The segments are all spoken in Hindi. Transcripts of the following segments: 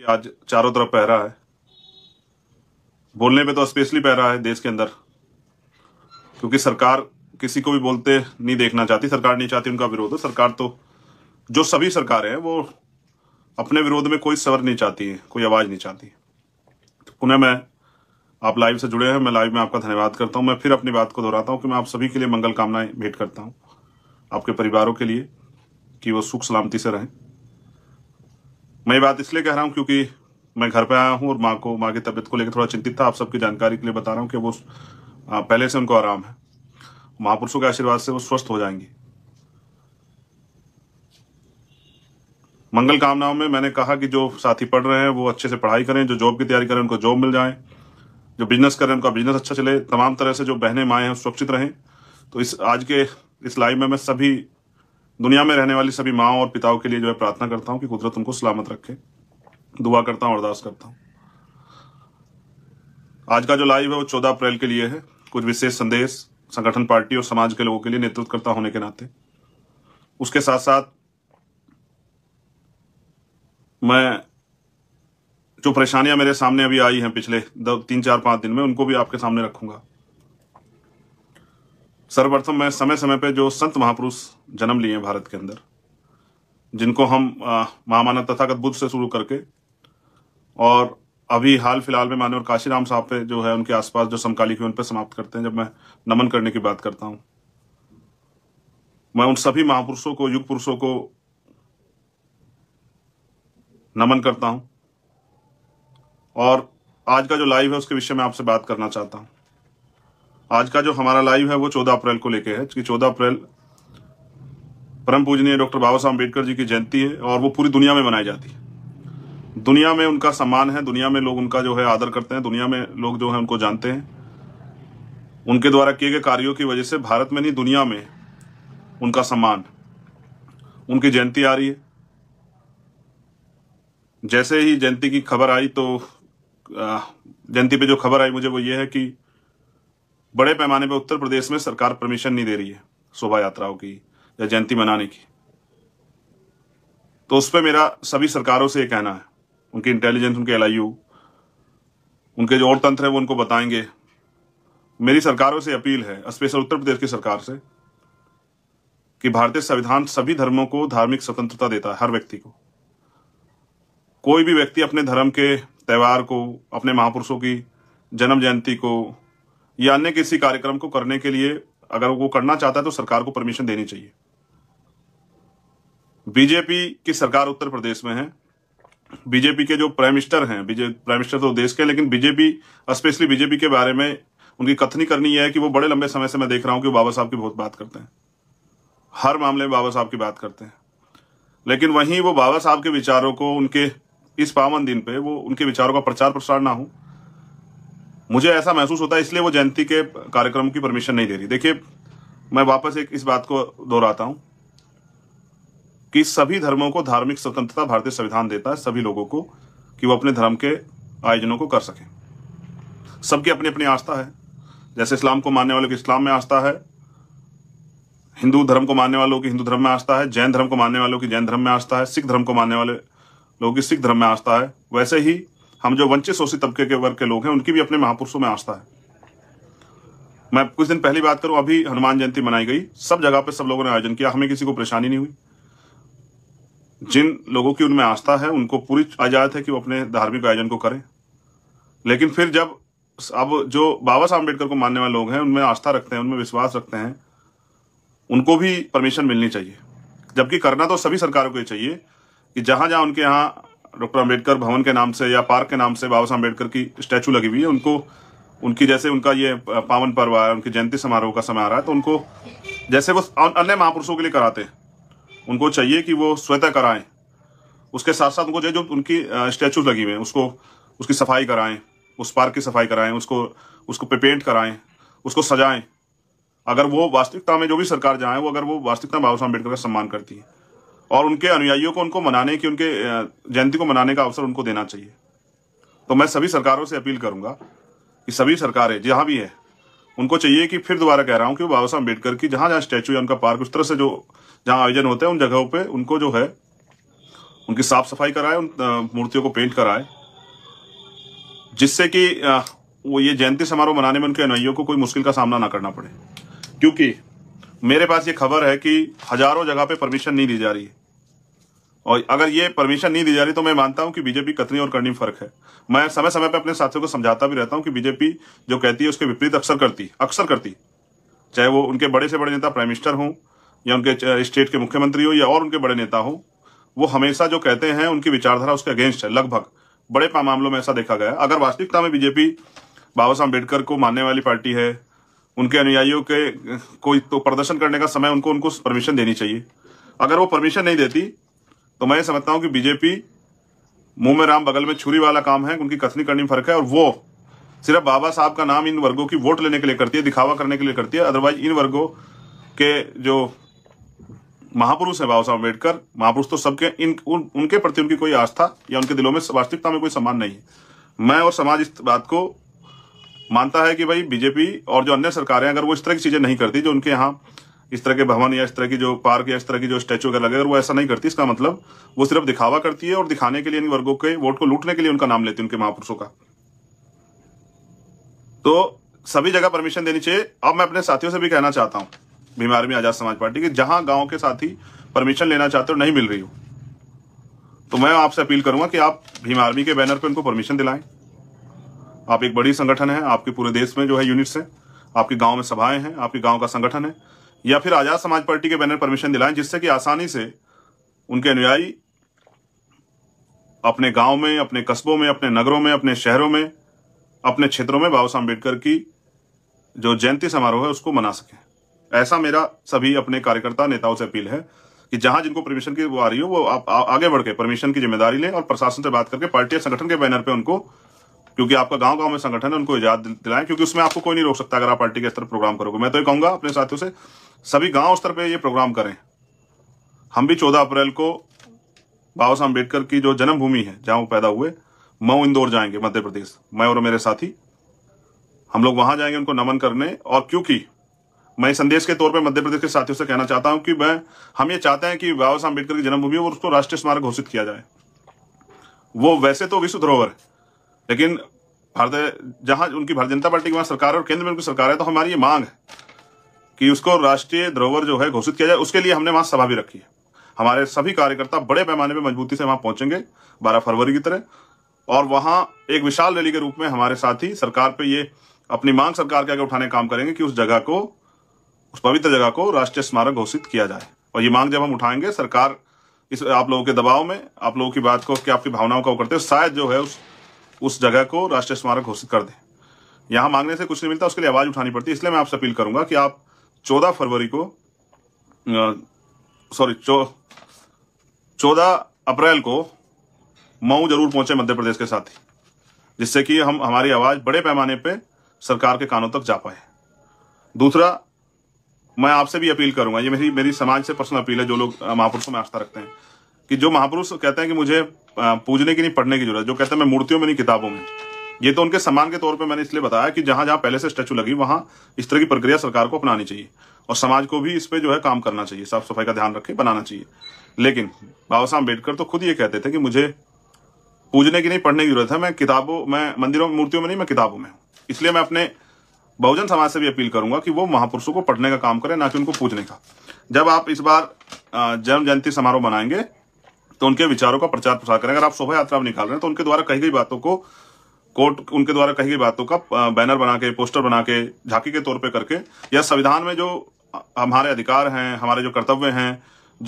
कि आज चारों तरफ पहरा है बोलने पे तो स्पेशली पहरा है देश के अंदर क्योंकि सरकार किसी को भी बोलते नहीं देखना चाहती सरकार नहीं चाहती उनका विरोध सरकार तो जो सभी सरकारें हैं वो अपने विरोध में कोई सवर नहीं चाहती है कोई आवाज़ नहीं चाहती तो पुनः मैं आप लाइव से जुड़े हैं मैं लाइव में आपका धन्यवाद करता हूं मैं फिर अपनी बात को दोहराता हूं कि मैं आप सभी के लिए मंगल कामनाएं भेंट करता हूं आपके परिवारों के लिए कि वो सुख सलामती से रहें मैं बात इसलिए कह रहा हूँ क्योंकि मैं घर पे आया हूँ और माँ को माँ की तबीयत को लेकर थोड़ा चिंतित था आप सबकी जानकारी के लिए बता रहा हूँ कि वो पहले से उनको आराम है महापुरुषों के आशीर्वाद से वो स्वस्थ हो जाएंगी मंगल कामनाओं में मैंने कहा कि जो साथी पढ़ रहे हैं वो अच्छे से पढ़ाई करें जो जॉब की तैयारी करें उनको जॉब मिल जाए जो बिजनेस करें उनका बिजनेस अच्छा चले तमाम तरह से जो बहने माए हैं सुरक्षित रहें तो इस आज के इस लाइव में मैं सभी दुनिया में रहने वाली सभी माओ और पिताओं के लिए जो है प्रार्थना करता हूँ कि कुदरत उनको सलामत रखे दुआ करता हूँ अरदास करता हूँ आज का जो लाइव है वो चौदह अप्रैल के लिए है कुछ विशेष संदेश संगठन पार्टी और समाज के लोगों के लिए नेतृत्वकर्ता होने के नाते उसके साथ साथ मैं जो परेशानियां मेरे सामने अभी आई हैं पिछले तीन चार पांच दिन में उनको भी आपके सामने रखूंगा सर्वप्रथम मैं समय समय पे जो संत महापुरुष जन्म लिए हैं भारत के अंदर जिनको हम महामानव तथागत बुद्ध से शुरू करके और अभी हाल फिलहाल में मान्य काशीराम साहब पे जो है उनके आसपास जो समकालिक उन पर समाप्त करते हैं जब मैं नमन करने की बात करता हूं मैं उन सभी महापुरुषों को युग पुरुषों को नमन करता हूं और आज का जो लाइव है उसके विषय में आपसे बात करना चाहता हूं आज का जो हमारा लाइव है वो चौदह अप्रैल को लेके है कि चौदह अप्रैल परम पूजनीय डॉक्टर बाबा साहब अम्बेडकर जी की जयंती है और वो पूरी दुनिया में मनाई जाती है दुनिया में उनका सम्मान है दुनिया में लोग उनका जो है आदर करते हैं दुनिया में लोग जो है उनको जानते हैं उनके द्वारा किए गए कार्यों की वजह से भारत में नहीं दुनिया में उनका सम्मान उनकी जयंती आ रही है जैसे ही जयंती की खबर आई तो जयंती पे जो खबर आई मुझे वो ये है कि बड़े पैमाने पर उत्तर प्रदेश में सरकार परमिशन नहीं दे रही है शोभा यात्राओं की या जयंती मनाने की तो उस पर मेरा सभी सरकारों से यह कहना है उनकी इंटेलिजेंस उनके एल उनके जो और तंत्र है वो उनको बताएंगे मेरी सरकारों से अपील है स्पेशल उत्तर प्रदेश की सरकार से कि भारतीय संविधान सभी धर्मों को धार्मिक स्वतंत्रता देता है हर व्यक्ति को कोई भी व्यक्ति अपने धर्म के त्यौहार को अपने महापुरुषों की जन्म जयंती को या अन्य किसी कार्यक्रम को करने के लिए अगर वो करना चाहता है तो सरकार को परमिशन देनी चाहिए बीजेपी की सरकार उत्तर प्रदेश में है बीजेपी के जो प्राइम मिनिस्टर हैं प्राइम मिनिस्टर तो देश के लेकिन बीजेपी स्पेशली बीजेपी के बारे में उनकी कथनी करनी है कि वो बड़े लंबे समय से मैं देख रहा हूं कि बाबा साहब की बहुत बात करते हैं हर मामले में बाबा साहब की बात करते हैं लेकिन वहीं वो बाबा साहब के विचारों को उनके इस पावन दिन पे वो उनके विचारों का प्रचार प्रसार ना हो मुझे ऐसा महसूस होता है इसलिए वो जयंती के कार्यक्रम की परमिशन नहीं दे रही देखिए मैं वापस एक इस बात को दोहराता हूं कि सभी धर्मों को धार्मिक स्वतंत्रता भारतीय संविधान देता है सभी लोगों को कि वो अपने धर्म के आयोजनों को कर सकें सबकी अपनी अपनी आस्था है जैसे इस्लाम को मानने वालों की इस्लाम में आस्था है हिंदू धर्म को मानने वालों की हिंदू धर्म में आस्था है जैन धर्म को मानने वालों की जैन धर्म में आस्था है सिख धर्म को मानने वाले लोगों की सिख धर्म में आस्था है वैसे ही हम जो वंचित शोषित तबके के वर्ग के लोग हैं उनकी भी अपने महापुरुषों में आस्था है मैं कुछ दिन पहली बात करूं अभी हनुमान जयंती मनाई गई सब जगह पे सब लोगों ने आयोजन किया हमें किसी को परेशानी नहीं हुई जिन लोगों की उनमें आस्था है उनको पूरी आजाद है कि वो अपने धार्मिक आयोजन को करें लेकिन फिर जब अब जो बाबा साहब अम्बेडकर को मानने वाले लोग हैं उनमें आस्था रखते हैं उनमें विश्वास रखते हैं उनको भी परमिशन मिलनी चाहिए जबकि करना तो सभी सरकारों को चाहिए कि जहां जहां उनके यहाँ डॉक्टर अम्बेडकर भवन के नाम से या पार्क के नाम से बाबा साहब अम्बेडकर की स्टैचू लगी हुई है उनको उनकी जैसे उनका ये पावन पर्व आया है उनकी जयंती समारोह का समय आ रहा है तो उनको जैसे वो अन्य महापुरुषों के लिए कराते हैं उनको चाहिए कि वो स्वेता कराएं उसके साथ साथ उनको जो उनकी स्टैचू लगी हुई है उसको उसकी सफाई कराएं उस पार्क की सफाई कराएं उसको उसको पेपेंट कराएं उसको सजाएं अगर वो वास्तविकता में जो भी सरकार जाए वो अगर वो वास्तविकता में बाबा साहब अम्बेडकर का सम्मान करती है और उनके अनुयायियों को उनको मनाने की उनके जयंती को मनाने का अवसर उनको देना चाहिए तो मैं सभी सरकारों से अपील करूंगा कि सभी सरकारें जहां भी है उनको चाहिए कि फिर दोबारा कह रहा हूं कि बाबा साहब अम्बेडकर की जहां जहां स्टैचू या उनका पार्क उस तरह से जो जहां आयोजन होता है उन जगहों पर उनको जो है उनकी साफ सफाई कराए उन मूर्तियों को पेंट कराए जिससे कि वो ये जयंती समारोह मनाने में उनके अनुयायियों को कोई मुश्किल का सामना ना करना पड़े क्योंकि मेरे पास ये खबर है कि हजारों जगह पे परमिशन नहीं दी जा रही है और अगर ये परमिशन नहीं दी जा रही तो मैं मानता हूं कि बीजेपी कतनी और करनी फर्क है मैं समय समय पर अपने साथियों को समझाता भी रहता हूं कि बीजेपी जो कहती है उसके विपरीत अक्सर करती अक्सर करती चाहे वो उनके बड़े से बड़े नेता प्राइम मिनिस्टर हों या उनके स्टेट के मुख्यमंत्री हो या और उनके बड़े नेता हो वो हमेशा जो कहते हैं उनकी विचारधारा उसके अगेंस्ट है लगभग बड़े मामलों में ऐसा देखा गया अगर वास्तविकता में बीजेपी बाबा साहब अम्बेडकर को मानने वाली पार्टी है उनके अनुयायियों के कोई तो प्रदर्शन करने का समय उनको उनको परमिशन देनी चाहिए अगर वो परमिशन नहीं देती तो मैं समझता हूं कि बीजेपी मुंह में राम बगल में छुरी वाला काम है उनकी कथनी करनी में फर्क है और वो सिर्फ बाबा साहब का नाम इन वर्गों की वोट लेने के लिए करती है दिखावा करने के लिए करती है अदरवाइज इन वर्गों के जो महापुरुष है बाबा साहब अम्बेडकर महापुरुष तो सबके इन उन, उनके प्रति उनकी कोई आस्था या उनके दिलों में वास्तविकता में कोई सम्मान नहीं है मैं और समाज इस बात को मानता है कि भाई बीजेपी और जो अन्य सरकारें अगर वो इस तरह की चीजें नहीं करती जो उनके यहाँ इस तरह के भवन या इस तरह की जो पार्क या इस तरह की जो स्टैचू वगैरह लगे अगर वो ऐसा नहीं करती इसका मतलब वो सिर्फ दिखावा करती है और दिखाने के लिए इन वर्गों के वोट को लूटने के लिए उनका नाम लेती है उनके महापुरुषों का तो सभी जगह परमिशन देनी चाहिए अब मैं अपने साथियों से भी कहना चाहता हूँ भीम आर्मी आजाद समाज पार्टी की जहां गांव के साथी परमिशन लेना चाहते हो नहीं मिल रही हो तो मैं आपसे अपील करूंगा कि आप भीम आर्मी के बैनर पर उनको परमिशन दिलाएं आप एक बड़ी संगठन है आपके पूरे देश में जो है यूनिट्स हैं आपके गांव में सभाएं हैं आपके गांव का संगठन है या फिर आजाद समाज पार्टी के बैनर परमिशन दिलाएं जिससे कि आसानी से उनके अनुयायी अपने गांव में अपने कस्बों में अपने नगरों में अपने शहरों में अपने क्षेत्रों में बाबा साहब अम्बेडकर की जो जयंती समारोह है उसको मना सकें ऐसा मेरा सभी अपने कार्यकर्ता नेताओं से अपील है कि जहां जिनको परमिशन की वो आ रही हो वो आप आ, आगे बढ़ के परमिशन की जिम्मेदारी लें और प्रशासन से बात करके पार्टी या संगठन के बैनर पे उनको क्योंकि आपका गांव गांव में संगठन है उनको इजाजत दिलाएं क्योंकि उसमें आपको कोई नहीं रोक सकता अगर आप पार्टी के स्तर प्रोग्राम करोगे मैं तो ये कहूंगा अपने साथियों से सभी गांव स्तर पे ये प्रोग्राम करें हम भी चौदह अप्रैल को बाबा साहब अम्बेडकर की जो जन्मभूमि है जहां वो पैदा हुए मऊ इंदौर जाएंगे मध्य प्रदेश मैं और मेरे साथी हम लोग वहां जाएंगे उनको नमन करने और क्योंकि मैं संदेश के तौर पर मध्य प्रदेश के साथियों से कहना चाहता हूं कि मैं हम ये चाहते हैं कि बाबा साहब अम्बेडकर की जन्मभूमि और उसको राष्ट्रीय स्मारक घोषित किया जाए वो वैसे तो विश्व धरोहर है लेकिन भारतीय जहां उनकी भारतीय जनता पार्टी की वहां सरकार और केंद्र में उनकी सरकार है तो हमारी ये मांग है कि उसको राष्ट्रीय धरोहर जो है घोषित किया जाए उसके लिए हमने वहां सभा भी रखी है हमारे सभी कार्यकर्ता बड़े पैमाने पर मजबूती से वहां पहुंचेंगे बारह फरवरी की तरह और वहां एक विशाल रैली के रूप में हमारे साथ ही सरकार पे ये अपनी मांग सरकार के आगे उठाने काम करेंगे कि उस जगह को उस पवित्र जगह को राष्ट्रीय स्मारक घोषित किया जाए और ये मांग जब हम उठाएंगे सरकार इस आप लोगों के दबाव में आप लोगों की बात को कि आपकी भावनाओं का करते हुए शायद जो है उस उस जगह को राष्ट्रीय स्मारक घोषित कर दें यहां मांगने से कुछ नहीं मिलता उसके लिए आवाज उठानी पड़ती है इसलिए मैं आपसे अपील करूंगा कि आप चौदह फरवरी को सॉरी चौदह अप्रैल को मऊ जरूर पहुंचे मध्य प्रदेश के साथ जिससे कि हम हमारी आवाज बड़े पैमाने पे सरकार के कानों तक जा पाए दूसरा मैं आपसे भी अपील करूंगा ये मेरी मेरी समाज से पर्सनल अपील है जो लोग महापुरुषों में आस्था रखते हैं कि जो महापुरुष कहते हैं कि मुझे पूजने की नहीं पढ़ने की जरूरत जो कहते हैं मैं मूर्तियों में नहीं किताबों में ये तो उनके सम्मान के तौर पे मैंने इसलिए बताया कि जहां जहां पहले से स्टैचू लगी वहां इस तरह की प्रक्रिया सरकार को अपनानी चाहिए और समाज को भी इस पर जो है काम करना चाहिए साफ सफाई का ध्यान रखे बनाना चाहिए लेकिन बाबा साहब अम्बेडकर तो खुद ये कहते थे कि मुझे पूजने की नहीं पढ़ने की जरूरत है मैं किताबों मैं मंदिरों में मूर्तियों में नहीं मैं किताबों में हूँ इसलिए मैं अपने बहुजन समाज से भी अपील करूंगा कि वो महापुरुषों को पढ़ने का काम करें ना कि उनको पूजने का जब आप इस बार जन्म जयंती समारोह मनाएंगे तो उनके विचारों का प्रचार प्रसार करें अगर आप शोभा यात्रा निकाल रहे हैं तो उनके द्वारा कही गई बातों को कोर्ट उनके द्वारा कही गई बातों का बैनर बना के पोस्टर बना के झांकी के तौर पे करके या संविधान में जो हमारे अधिकार हैं हमारे जो कर्तव्य हैं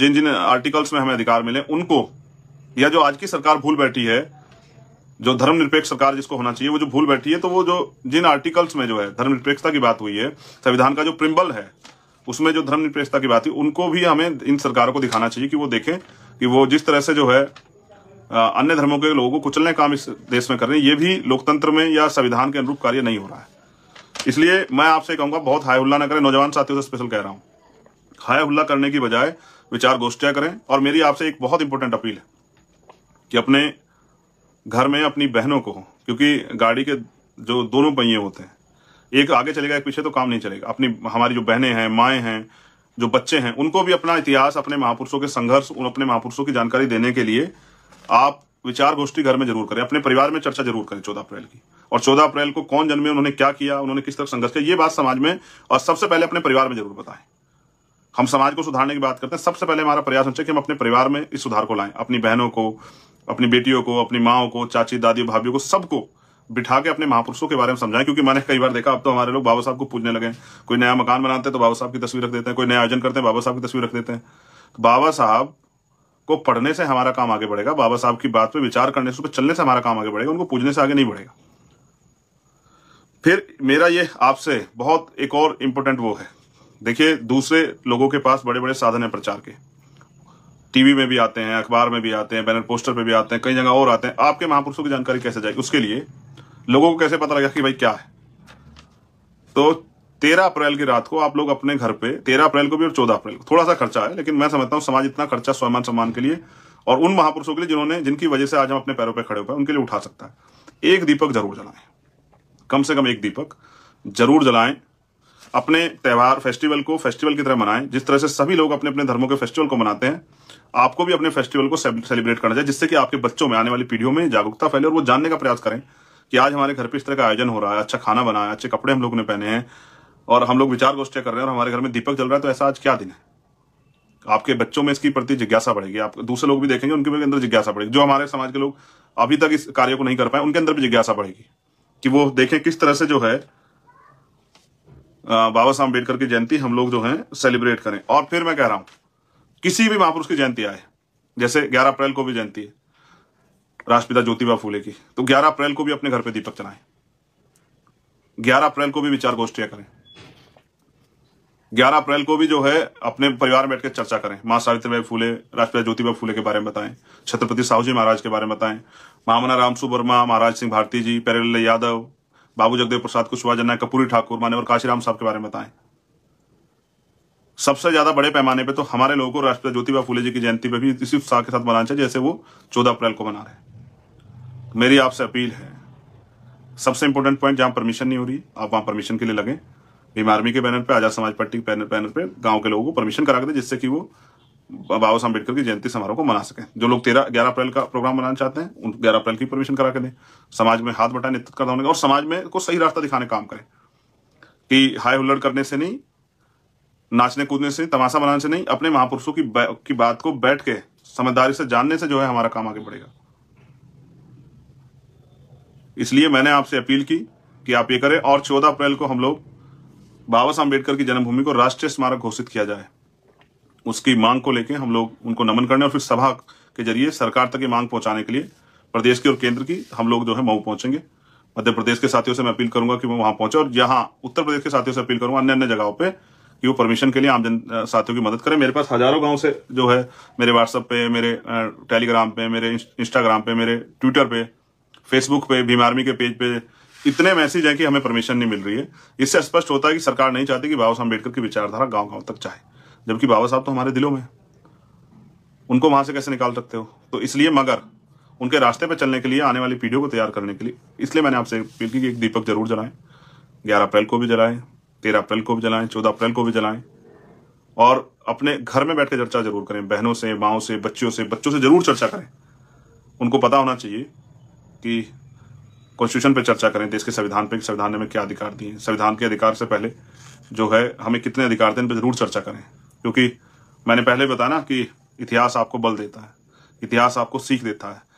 जिन जिन आर्टिकल्स में हमें अधिकार मिले उनको या जो आज की सरकार भूल बैठी है जो धर्मनिरपेक्ष सरकार जिसको होना चाहिए वो जो भूल बैठी है तो वो जो जिन आर्टिकल्स में जो है धर्मनिरपेक्षता की बात हुई है संविधान का जो प्रिम्बल है उसमें जो धर्मनिरपेक्षता की बात हुई उनको भी हमें इन सरकारों को दिखाना चाहिए कि वो देखें कि वो जिस तरह से जो है अन्य धर्मों के लोगों को कुचलने काम इस देश में कर रहे हैं ये भी लोकतंत्र में या संविधान के अनुरूप कार्य नहीं हो रहा है इसलिए मैं आपसे कहूंगा बहुत हाई हुल्ला ना करें नौजवान साथियों से स्पेशल कह रहा हूं हाई हुल्ला करने की बजाय विचार गोष्ठियां करें और मेरी आपसे एक बहुत इंपॉर्टेंट अपील है कि अपने घर में अपनी बहनों को क्योंकि गाड़ी के जो दोनों पहिए होते हैं एक आगे चलेगा एक पीछे तो काम नहीं चलेगा अपनी हमारी जो बहनें हैं माए हैं जो बच्चे हैं उनको भी अपना इतिहास अपने महापुरुषों के संघर्ष उन अपने महापुरुषों की जानकारी देने के लिए आप विचार गोष्ठी घर में जरूर करें अपने परिवार में चर्चा जरूर करें चौदह अप्रैल की और चौदह अप्रैल को कौन जन्मे उन्होंने क्या किया उन्होंने किस तरह संघर्ष किया ये बात समाज में और सबसे पहले अपने परिवार में जरूर बताएं हम समाज को सुधारने की बात करते हैं सबसे पहले हमारा प्रयास होना चाहिए कि हम अपने परिवार में इस सुधार को लाएं अपनी बहनों को अपनी बेटियों को अपनी माओ को चाची दादी भाभीियों को सबको बिठा के अपने महापुरुषों के बारे में समझाएं क्योंकि मैंने कई बार देखा अब तो हमारे लोग बाबा साहब को पूजने लगे कोई नया मकान बनाते हैं तो बाबा साहब की तस्वीर रख देते हैं कोई नया आयोजन करते हैं बाबा साहब की तस्वीर रख देते हैं तो बाबा साहब को पढ़ने से हमारा काम आगे बढ़ेगा बाबा साहब की बात पे विचार करने से उस पर चलने से हमारा काम आगे बढ़ेगा उनको पूजने से आगे नहीं बढ़ेगा फिर मेरा ये आपसे बहुत एक और इंपॉर्टेंट वो है देखिए दूसरे लोगों के पास बड़े बड़े साधन है प्रचार के टीवी में भी आते हैं अखबार में भी आते हैं बैनर पोस्टर पे भी आते हैं कई जगह और आते हैं आपके महापुरुषों की जानकारी कैसे जाएगी उसके लिए लोगों को कैसे पता लगेगा कि भाई क्या है तो तेरह अप्रैल की रात को आप लोग अपने घर पे तेरह अप्रैल को भी और चौदह अप्रैल को थोड़ा सा खर्चा है लेकिन मैं समझता हूँ समाज इतना खर्चा स्वामान सम्मान के लिए और उन महापुरुषों के लिए जिन्होंने जिनकी वजह से आज हम अपने पैरों पर पे खड़े हो पाए उनके लिए उठा सकता है एक दीपक जरूर जलाएं कम से कम एक दीपक जरूर जलाएं अपने त्यौहार फेस्टिवल को फेस्टिवल की तरह मनाएं जिस तरह से सभी लोग अपने अपने धर्मों के फेस्टिवल को मनाते हैं आपको भी अपने फेस्टिवल को सेलिब्रेट करना चाहिए जिससे कि आपके बच्चों में आने वाली पीढ़ियों में जागरूकता फैले और वो जानने का प्रयास करें कि आज हमारे घर पे इस तरह का आयोजन हो रहा है अच्छा खाना बनाया अच्छे कपड़े हम लोगों ने पहने हैं और हम लोग विचार गोष्ठियां कर रहे हैं और हमारे घर में दीपक जल रहा है तो ऐसा आज क्या दिन है आपके बच्चों में इसकी प्रति जिज्ञासा बढ़ेगी आप दूसरे लोग भी देखेंगे उनके अंदर जिज्ञासा बढ़ेगी जो हमारे समाज के लोग अभी तक इस कार्य को नहीं कर पाए उनके अंदर भी जिज्ञासा बढ़ेगी कि वो देखें किस तरह से जो है बाबा साहब अम्बेडकर की जयंती हम लोग जो है सेलिब्रेट करें और फिर मैं कह रहा हूं किसी भी महापुरुष की जयंती आए जैसे 11 अप्रैल को भी जयंती है राष्ट्रपिता ज्योतिबा फूले की तो 11 अप्रैल को भी अपने घर पे दीपक चलाएं 11 अप्रैल को भी विचार गोष्ठियां करें 11 अप्रैल को भी जो है अपने परिवार में बैठकर चर्चा करें माँ सावित्रीबाई फूले राष्ट्रपिता ज्योतिबाई फूले के बारे में बताएं छत्रपति साहू जी महाराज के बारे में बताएं मामना रामसु वर्मा महाराज सिंह भारती जी पेरेल यादव बाबू जगदेव प्रसाद कुशवाहा जन्ना कपूरी ठाकुर मान्यवर काशीराम साहब के बारे में बताएं सबसे ज्यादा बड़े पैमाने पर तो हमारे लोगों को राष्ट्रपिता ज्योतिबा फूले जी की जयंती पर भी इसी उत्साह के साथ मनाना चाहिए जैसे वो चौदह अप्रैल को मना रहे मेरी आपसे अपील है सबसे इंपॉर्टेंट पॉइंट जहां परमिशन नहीं हो रही आप वहां परमिशन के लिए लगें भीम आर्मी के बैनर पे आजाद समाज पार्टी के बैनर बैनर पे गांव के लोगों को परमिशन करा दे जिससे कि वो बाबा साहब अम्बेडकर की जयंती समारोह को मना सकें जो लोग तेरह ग्यारह अप्रैल का प्रोग्राम मनाना चाहते हैं उन ग्यारह अप्रैल की परमिशन करा के दें समाज में हाथ बटाए नेतृत्व करना होने और समाज में को सही रास्ता दिखाने काम करें कि हाय हुल्लड़ करने से नहीं नाचने कूदने से तमाशा बनाने से नहीं अपने महापुरुषों की, की बात को बैठ के समझदारी से जानने से जो है हमारा काम आगे बढ़ेगा इसलिए मैंने आपसे अपील की कि आप ये करें और चौदह अप्रैल को हम लोग बाबा साहब अम्बेडकर की जन्मभूमि को राष्ट्रीय स्मारक घोषित किया जाए उसकी मांग को लेकर हम लोग उनको नमन करने और फिर सभा के जरिए सरकार तक ये मांग पहुंचाने के लिए प्रदेश की और केंद्र की हम लोग जो है मऊ पहुंचेंगे मध्य प्रदेश के साथियों से मैं अपील करूंगा कि वो वहां पहुंचे और यहाँ उत्तर प्रदेश के साथियों से अपील करूंगा अन्य अन्य जगहों पर कि वो परमिशन के लिए आम जन साथियों की मदद करें मेरे पास हजारों गांव से जो है मेरे व्हाट्सएप पे मेरे टेलीग्राम पे मेरे इंस्टाग्राम पे मेरे ट्विटर पे फेसबुक पे भीम आर्मी के पेज पे इतने मैसेज हैं कि हमें परमिशन नहीं मिल रही है इससे स्पष्ट होता है कि सरकार नहीं चाहती कि बाबा साहब अम्बेडकर की विचारधारा गांव गांव तक चाहे जबकि बाबा साहब तो हमारे दिलों में उनको वहां से कैसे निकाल सकते हो तो इसलिए मगर उनके रास्ते पर चलने के लिए आने वाली पीढ़ियों को तैयार करने के लिए इसलिए मैंने आपसे अपील की कि एक दीपक जरूर जलाएं ग्यारह अप्रैल को भी जलाएं तेरह अप्रैल को भी जलाएं चौदह अप्रैल को भी जलाएं और अपने घर में बैठ कर चर्चा जरूर करें बहनों से माओ से बच्चों से बच्चों से जरूर चर्चा करें उनको पता होना चाहिए कि कॉन्स्टिट्यूशन पे चर्चा करें देश के संविधान पे संविधान में क्या अधिकार दिए संविधान के अधिकार से पहले जो है हमें कितने अधिकार दें इन पर जरूर चर्चा करें क्योंकि मैंने पहले बताया ना कि इतिहास आपको बल देता है इतिहास आपको सीख देता है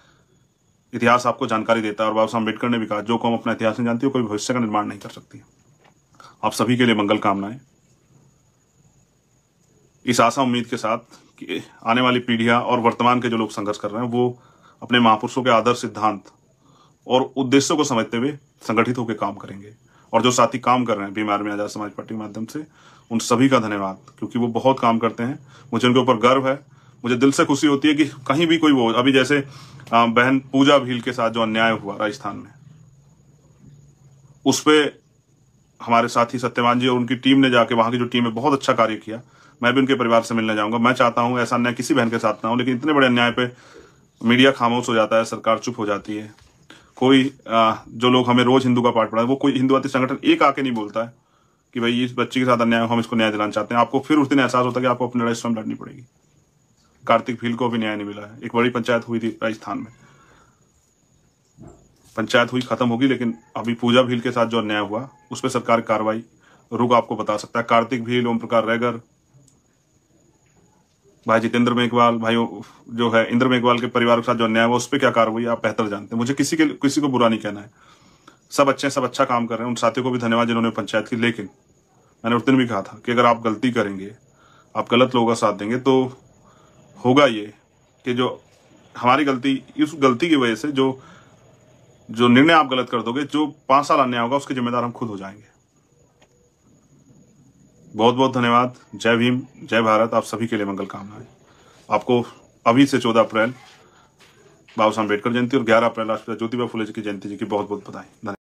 इतिहास आपको जानकारी देता है और बाबा साहब अम्बेडकर ने भी कहा जो कौम अपना इतिहास नहीं जानती वो कोई भविष्य का निर्माण नहीं कर सकती आप सभी के लिए मंगल कामनाएं इस आशा उम्मीद के साथ कि आने वाली पीढ़ियां और वर्तमान के जो लोग संघर्ष कर रहे हैं वो अपने महापुरुषों के आदर्श सिद्धांत और उद्देश्यों को समझते हुए संगठित होकर काम करेंगे और जो साथी काम कर रहे हैं बीमार में आजाद समाज पार्टी के माध्यम से उन सभी का धन्यवाद क्योंकि वो बहुत काम करते हैं मुझे उनके ऊपर गर्व है मुझे दिल से खुशी होती है कि कहीं भी कोई वो अभी जैसे बहन पूजा भील के साथ जो अन्याय हुआ राजस्थान में उस पर हमारे साथी सत्यवान जी और उनकी टीम ने जाके वहां की जो टीम है बहुत अच्छा कार्य किया मैं भी उनके परिवार से मिलने जाऊंगा मैं चाहता हूं ऐसा अन्याय किसी बहन के साथ ना हो लेकिन इतने बड़े अन्याय पे मीडिया खामोश हो जाता है सरकार चुप हो जाती है कोई आ, जो लोग हमें रोज हिंदू का पाठ पढ़ा वो कोई हिंदुवादी संगठन एक आके नहीं बोलता है कि भाई इस बच्चे के साथ अन्याय हम इसको न्याय दिलाना चाहते हैं आपको फिर उस दिन एहसास होता है कि आपको अपनी लड़ाई स्वयं लड़नी पड़ेगी कार्तिक भील को भी न्याय नहीं मिला है एक बड़ी पंचायत हुई थी राजस्थान में पंचायत हुई खत्म होगी लेकिन अभी पूजा भील के साथ जो अन्याय हुआ उस पर सरकार कार्रवाई रुक आपको बता सकता है कार्तिक भील ओम प्रकार रेगर भाई जितेंद्र मेघवाल भाई जो है इंद्र मेघवाल के परिवार के साथ जो अन्याय हुआ उस पर क्या कार्रवाई आप बेहतर जानते हैं मुझे किसी के किसी को बुरा नहीं कहना है सब अच्छे हैं सब अच्छा काम कर रहे हैं उन साथियों को भी धन्यवाद जिन्होंने पंचायत की लेकिन मैंने उस दिन भी कहा था कि अगर आप गलती करेंगे आप गलत लोगों का साथ देंगे तो होगा ये कि जो हमारी गलती इस गलती की वजह से जो जो निर्णय आप गलत कर दोगे जो पांच साल अन्याय होगा उसके जिम्मेदार हम खुद हो जाएंगे बहुत बहुत धन्यवाद जय भीम जय भारत आप सभी के लिए मंगल कामनाएं आपको अभी से चौदह अप्रैल बाबा साहब अम्बेडकर जयंती और ग्यारह अप्रैल राष्ट्रपिता ज्योतिबा फुले जी की जयंती जी की बहुत बहुत बधाई धन्यवाद